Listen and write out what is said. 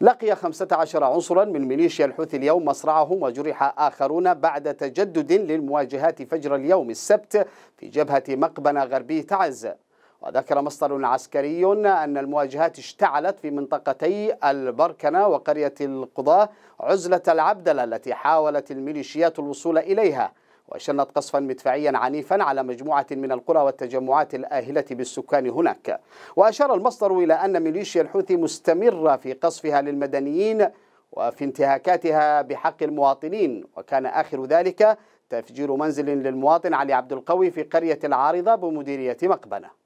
لقي 15 عنصرا من ميليشيا الحوثي اليوم مصرعهم وجرح آخرون بعد تجدد للمواجهات فجر اليوم السبت في جبهة مقبنة غربي تعز وذكر مصدر عسكري أن المواجهات اشتعلت في منطقتي البركنة وقرية القضاة عزلة العبدلة التي حاولت الميليشيات الوصول إليها وشنت قصفا مدفعيا عنيفا على مجموعة من القرى والتجمعات الآهلة بالسكان هناك وأشار المصدر إلى أن ميليشيا الحوثي مستمرة في قصفها للمدنيين وفي انتهاكاتها بحق المواطنين وكان آخر ذلك تفجير منزل للمواطن علي عبد القوي في قرية العارضة بمديرية مقبله